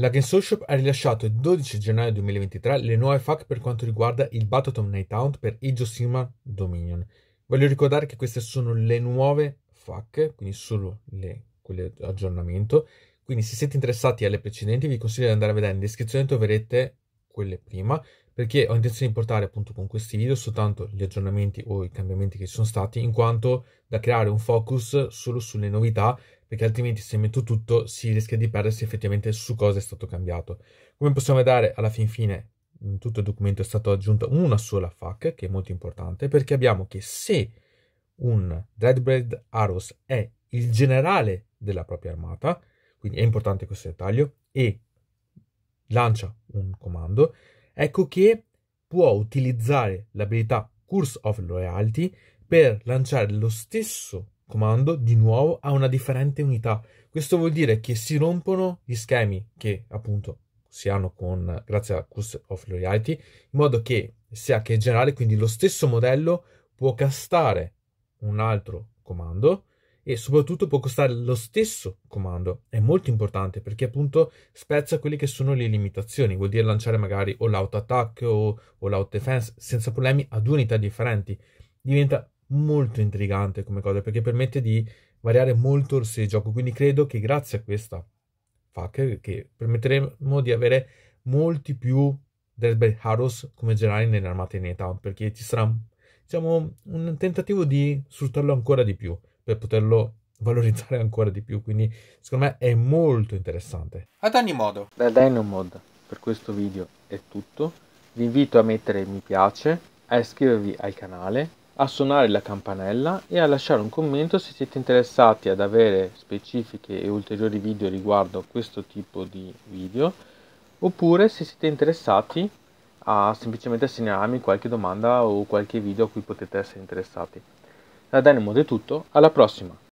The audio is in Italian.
La L'Agency Shop ha rilasciato il 12 gennaio 2023 le nuove FAQ per quanto riguarda il Batotom Night Out per Ijosima Dominion. Voglio ricordare che queste sono le nuove FAQ, quindi solo le, quelle aggiornamento. Quindi se siete interessati alle precedenti vi consiglio di andare a vedere in descrizione troverete quelle prima, perché ho intenzione di portare appunto con questi video soltanto gli aggiornamenti o i cambiamenti che ci sono stati, in quanto da creare un focus solo sulle novità perché altrimenti se metto tutto si rischia di perdersi effettivamente su cosa è stato cambiato. Come possiamo vedere alla fin fine in tutto il documento è stata aggiunta una sola FAC che è molto importante perché abbiamo che se un Dreadbraid Arrows è il generale della propria armata, quindi è importante questo dettaglio, e lancia un comando, ecco che può utilizzare l'abilità Curse of Loyalty per lanciare lo stesso comando di nuovo a una differente unità. Questo vuol dire che si rompono gli schemi che appunto si hanno con, grazie a Curse of Loyalty, in modo che sia che generale, quindi lo stesso modello può castare un altro comando e soprattutto può costare lo stesso comando. È molto importante perché appunto spezza quelle che sono le limitazioni, vuol dire lanciare magari o l'auto attack o, o l'auto defense senza problemi a due unità differenti. Diventa molto intrigante come cosa perché permette di variare molto il suo gioco. Quindi credo che grazie a questa FAQ che permetteremo di avere molti più Raspberry Harrows come generali nell'armata in età perché ci sarà diciamo, un tentativo di sfruttarlo ancora di più per poterlo valorizzare ancora di più. Quindi secondo me è molto interessante. Ad ogni modo, da Mod per questo video è tutto. Vi invito a mettere mi piace, a iscrivervi al canale a suonare la campanella e a lasciare un commento se siete interessati ad avere specifiche e ulteriori video riguardo questo tipo di video oppure se siete interessati a semplicemente segnalarmi qualche domanda o qualche video a cui potete essere interessati. Da Dynamo è tutto, alla prossima!